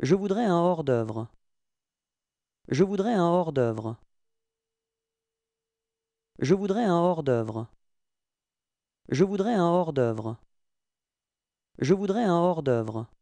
Je voudrais un hors-d'œuvre. Je voudrais un hors-d'œuvre. Je voudrais un hors-d'œuvre. Je voudrais un hors-d'œuvre. Je voudrais un hors-d'œuvre.